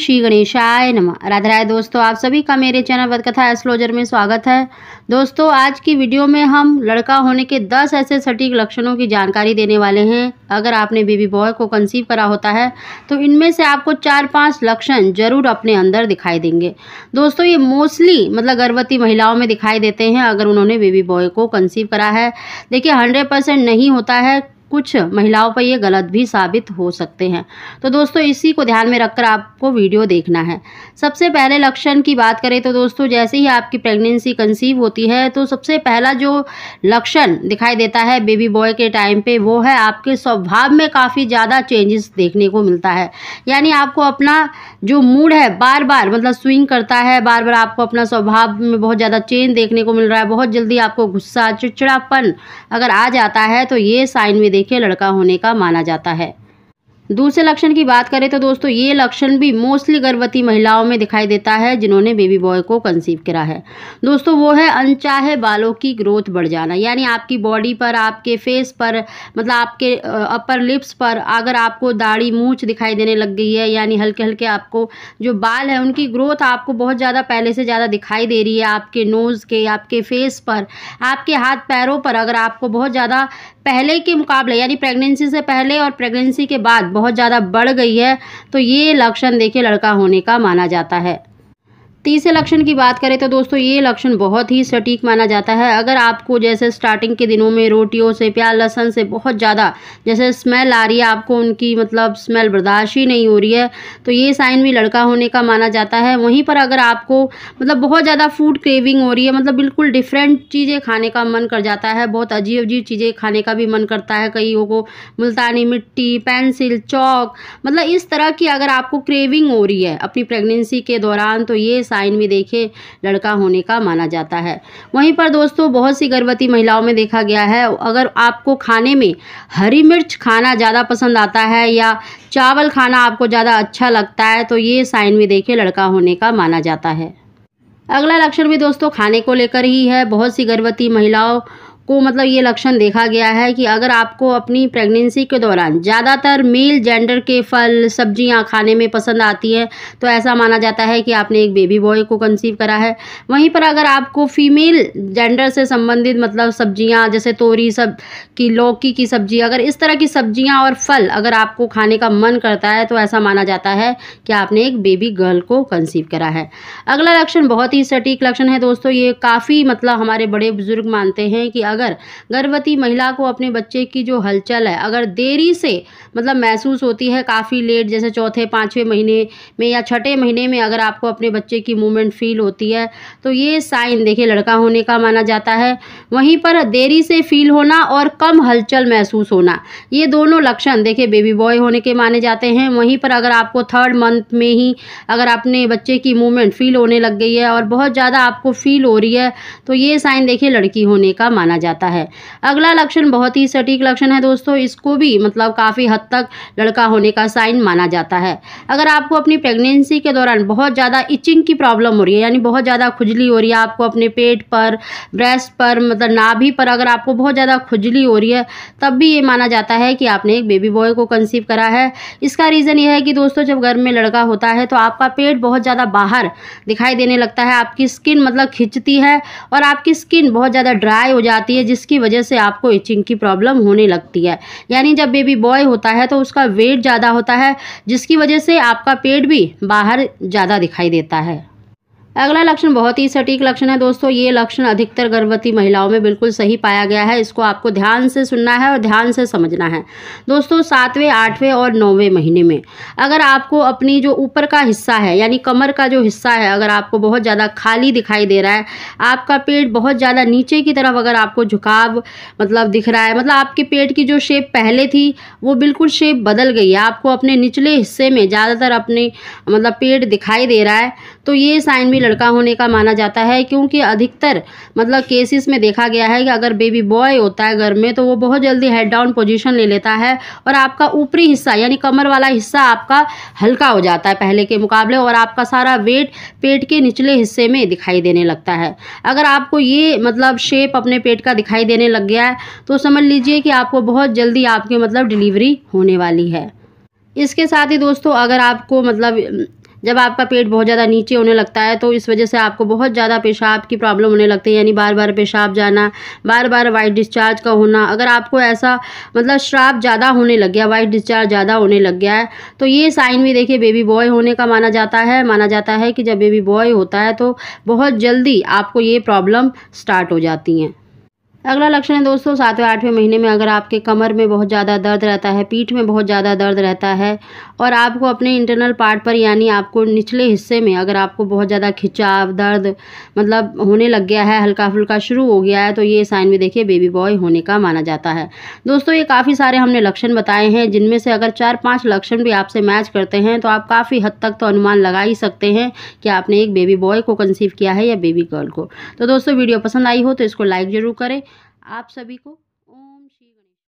श्री गणेशाय नमः राधा राय दोस्तों आप सभी का मेरे चैनल बदकथा एस्ट्रोलॉजर में स्वागत है दोस्तों आज की वीडियो में हम लड़का होने के 10 ऐसे सटीक लक्षणों की जानकारी देने वाले हैं अगर आपने बेबी बॉय को कंसीव करा होता है तो इनमें से आपको चार पाँच लक्षण जरूर अपने अंदर दिखाई देंगे दोस्तों ये मोस्टली मतलब गर्भवती महिलाओं में दिखाई देते हैं अगर उन्होंने बेबी बॉय को कंसीव करा है देखिए हंड्रेड नहीं होता है कुछ महिलाओं पर ये गलत भी साबित हो सकते हैं तो दोस्तों इसी को ध्यान में रखकर आपको वीडियो देखना है सबसे पहले लक्षण की बात करें तो दोस्तों जैसे ही आपकी प्रेगनेंसी कंसीव होती है तो सबसे पहला जो लक्षण दिखाई देता है बेबी बॉय के टाइम पे वो है आपके स्वभाव में काफ़ी ज़्यादा चेंजेस देखने को मिलता है यानी आपको अपना जो मूड है बार बार मतलब स्विंग करता है बार बार आपको अपना स्वभाव में बहुत ज़्यादा चेंज देखने को मिल रहा है बहुत जल्दी आपको गुस्सा चिड़चिड़ापन अगर आ जाता है तो ये साइन में देखे लड़का होने का माना जाता है दूसरे लक्षण की बात करें तो दोस्तों ये लक्षण भी मोस्टली गर्भवती महिलाओं में दिखाई देता है जिन्होंने बेबी बॉय को कंसीव करा है दोस्तों वो है अनचाहे बालों की ग्रोथ बढ़ जाना यानी आपकी बॉडी पर आपके फेस पर मतलब आपके अपर लिप्स पर अगर आपको दाढ़ी मूछ दिखाई देने लग गई है यानी हल्के हल्के आपको जो बाल है उनकी ग्रोथ आपको बहुत ज़्यादा पहले से ज़्यादा दिखाई दे रही है आपके नोज़ के आपके फेस पर आपके हाथ पैरों पर अगर आपको बहुत ज़्यादा पहले के मुकाबले यानी प्रेगनेंसी से पहले और प्रेगनेंसी के बाद बहुत ज़्यादा बढ़ गई है तो ये लक्षण देखिए लड़का होने का माना जाता है तीसरे लक्षण की बात करें तो दोस्तों ये लक्षण बहुत ही सटीक माना जाता है अगर आपको जैसे स्टार्टिंग के दिनों में रोटियों से प्याज लहसन से बहुत ज़्यादा जैसे स्मेल आ रही है आपको उनकी मतलब स्मेल बर्दाश्त ही नहीं हो रही है तो ये साइन भी लड़का होने का माना जाता है वहीं पर अगर आपको मतलब बहुत ज़्यादा फूड क्रेविंग हो रही है मतलब बिल्कुल डिफरेंट चीज़ें खाने का मन कर जाता है बहुत अजीब अजीब चीज़ें खाने का भी मन करता है कई को मुल्तानी मिट्टी पेंसिल चौक मतलब इस तरह की अगर आपको क्रेविंग हो रही है अपनी प्रेगनेंसी के दौरान तो ये साइन में देखे लड़का होने का माना जाता है वहीं पर दोस्तों बहुत सी गर्भवती महिलाओं में देखा गया है अगर आपको खाने में हरी मिर्च खाना ज़्यादा पसंद आता है या चावल खाना आपको ज़्यादा अच्छा लगता है तो ये साइन में देखे लड़का होने का माना जाता है अगला लक्षण भी दोस्तों खाने को लेकर ही है बहुत सी गर्भवती महिलाओं को मतलब ये लक्षण देखा गया है कि अगर आपको अपनी प्रेगनेंसी के दौरान ज़्यादातर मेल जेंडर के फल सब्जियां खाने में पसंद आती है तो ऐसा माना जाता है कि आपने एक बेबी बॉय को कंसीव करा है वहीं पर अगर आपको फीमेल जेंडर से संबंधित मतलब सब्जियां जैसे तोरी सब की लौकी की सब्जी अगर इस तरह की सब्ज़ियाँ और फल अगर आपको खाने का मन करता है तो ऐसा माना जाता है कि आपने एक बेबी गर्ल को कंसीव करा है अगला लक्षण बहुत ही सटीक लक्षण है दोस्तों ये काफ़ी मतलब हमारे बड़े बुजुर्ग मानते हैं कि अगर अगर गर्भवती महिला को अपने बच्चे की जो हलचल है अगर देरी से मतलब महसूस होती है काफ़ी लेट जैसे चौथे पाँचवें महीने में या छठे महीने में अगर आपको अपने बच्चे की मूवमेंट फील होती है तो ये साइन देखिए लड़का होने का माना जाता है वहीं पर देरी से फील होना और कम हलचल महसूस होना ये दोनों लक्षण देखिए बेबी बॉय होने के माने जाते हैं वहीं पर अगर आपको थर्ड मंथ में ही अगर अपने बच्चे की मूवमेंट फील होने लग गई है और बहुत ज़्यादा आपको फील हो रही है तो ये साइन देखिए लड़की होने का माना जाता है जाता है अगला लक्षण बहुत ही सटीक लक्षण है दोस्तों इसको भी मतलब काफ़ी हद तक लड़का होने का साइन माना जाता है अगर आपको अपनी प्रेगनेंसी के दौरान बहुत ज़्यादा इचिंग की प्रॉब्लम हो रही है यानी बहुत ज़्यादा खुजली हो रही है आपको अपने पेट पर ब्रेस्ट पर मतलब नाभी पर अगर आपको बहुत ज़्यादा खुजली हो रही है तब भी ये माना जाता है कि आपने एक बेबी बॉय को कंसीव करा है इसका रीज़न यह है कि दोस्तों जब घर में लड़का होता है तो आपका पेट बहुत ज़्यादा बाहर दिखाई देने लगता है आपकी स्किन मतलब खिंचती है और आपकी स्किन बहुत ज़्यादा ड्राई हो जाती जाती है जिसकी वजह से आपको इचिंग की प्रॉब्लम होने लगती है यानी जब बेबी बॉय होता है तो उसका वेट ज़्यादा होता है जिसकी वजह से आपका पेट भी बाहर ज़्यादा दिखाई देता है अगला लक्षण बहुत ही सटीक लक्षण है दोस्तों ये लक्षण अधिकतर गर्भवती महिलाओं में बिल्कुल सही पाया गया है इसको आपको ध्यान से सुनना है और ध्यान से समझना है दोस्तों सातवें आठवें और नौवें महीने में अगर आपको अपनी जो ऊपर का हिस्सा है यानी कमर का जो हिस्सा है अगर आपको बहुत ज़्यादा खाली दिखाई दे रहा है आपका पेट बहुत ज़्यादा नीचे की तरफ अगर आपको झुकाव मतलब दिख रहा है मतलब आपके पेट की जो शेप पहले थी वो बिल्कुल शेप बदल गई है आपको अपने निचले हिस्से में ज़्यादातर अपने मतलब पेट दिखाई दे रहा है तो ये साइन भी लड़का होने का माना जाता है क्योंकि अधिकतर मतलब केसेस में देखा गया है कि अगर बेबी बॉय होता है घर में तो वो बहुत जल्दी हेड डाउन पोजीशन ले लेता है और आपका ऊपरी हिस्सा यानी कमर वाला हिस्सा आपका हल्का हो जाता है पहले के मुकाबले और आपका सारा वेट पेट के निचले हिस्से में दिखाई देने लगता है अगर आपको ये मतलब शेप अपने पेट का दिखाई देने लग गया है तो समझ लीजिए कि आपको बहुत जल्दी आपके मतलब डिलीवरी होने वाली है इसके साथ ही दोस्तों अगर आपको मतलब जब आपका पेट बहुत ज़्यादा नीचे होने लगता है तो इस वजह से आपको बहुत ज़्यादा पेशाब की प्रॉब्लम होने लगती है यानी बार बार पेशाब जाना बार बार वाइट डिस्चार्ज का होना अगर आपको ऐसा मतलब श्राप ज़्यादा होने लग गया वाइट डिस्चार्ज ज़्यादा होने लग गया है तो ये साइन भी देखिए बेबी बॉय होने का माना जाता है माना जाता है कि जब बेबी बॉय होता है तो बहुत जल्दी आपको ये प्रॉब्लम स्टार्ट हो जाती हैं अगला लक्षण है दोस्तों सातवें आठवें महीने में अगर आपके कमर में बहुत ज़्यादा दर्द रहता है पीठ में बहुत ज़्यादा दर्द रहता है और आपको अपने इंटरनल पार्ट पर यानी आपको निचले हिस्से में अगर आपको बहुत ज़्यादा खिंचाव दर्द मतलब होने लग गया है हल्का फुल्का शुरू हो गया है तो ये साइन भी देखिए बेबी बॉय होने का माना जाता है दोस्तों ये काफ़ी सारे हमने लक्षण बताए हैं जिनमें से अगर चार पाँच लक्षण भी आपसे मैच करते हैं तो आप काफ़ी हद तक तो अनुमान लगा ही सकते हैं कि आपने एक बेबी बॉय को कंसीव किया है या बेबी गर्ल को तो दोस्तों वीडियो पसंद आई हो तो इसको लाइक ज़रूर करें आप सभी को